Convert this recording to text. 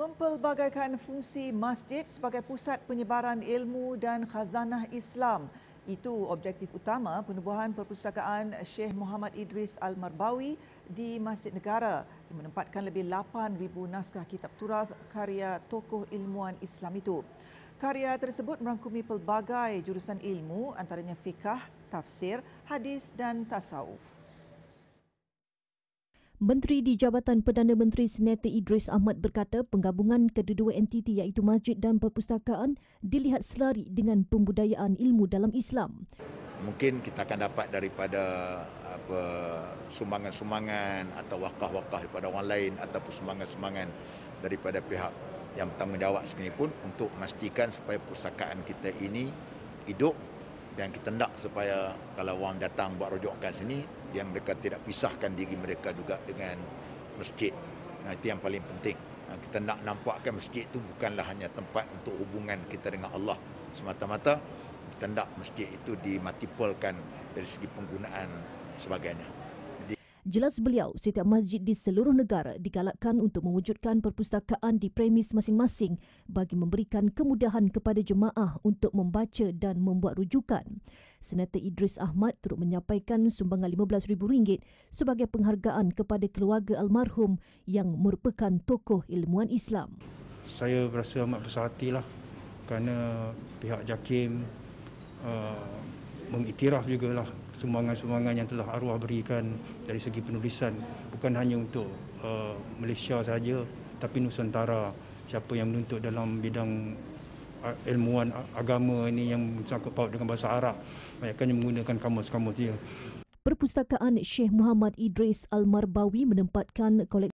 mempelbagaikan fungsi masjid sebagai pusat penyebaran ilmu dan khazanah Islam. Itu objektif utama penubuhan perpustakaan Syekh Muhammad Idris Al-Marbawi di Masjid Negara yang menempatkan lebih 8,000 naskah kitab turat karya tokoh ilmuan Islam itu. Karya tersebut merangkumi pelbagai jurusan ilmu antaranya fikah, tafsir, hadis dan tasawuf. Menteri di Jabatan Perdana Menteri Senata Idris Ahmad berkata penggabungan kedua-dua entiti iaitu masjid dan perpustakaan dilihat selari dengan pembudayaan ilmu dalam Islam. Mungkin kita akan dapat daripada sumbangan-sumbangan atau wakah-wakah daripada orang lain atau sumbangan-sumbangan daripada pihak yang bertanggungjawab sekalipun untuk memastikan supaya perpustakaan kita ini hidup yang kita nak supaya kalau orang datang buat rujukan sini yang mereka tidak pisahkan diri mereka juga dengan masjid nah, itu yang paling penting kita nak nampakkan masjid itu bukanlah hanya tempat untuk hubungan kita dengan Allah semata-mata kita nak masjid itu dimatipulkan dari segi penggunaan sebagainya Jelas beliau, setiap masjid di seluruh negara digalakkan untuk mewujudkan perpustakaan di premis masing-masing bagi memberikan kemudahan kepada jemaah untuk membaca dan membuat rujukan. Senator Idris Ahmad turut menyampaikan sumbangan RM15,000 sebagai penghargaan kepada keluarga almarhum yang merupakan tokoh ilmuan Islam. Saya berasa amat bersahatilah kerana pihak JAKIM mengiktiraf lah sumbangan-sumbangan yang telah arwah berikan dari segi penulisan bukan hanya untuk uh, Malaysia saja tapi Nusantara siapa yang menuntut dalam bidang uh, ilmuan agama ini yang mencakup paut dengan bahasa Arab banyaknya menggunakan kamus-kamus dia Perpustakaan Syekh Muhammad Idris Al-Marbawi menempatkan koleksi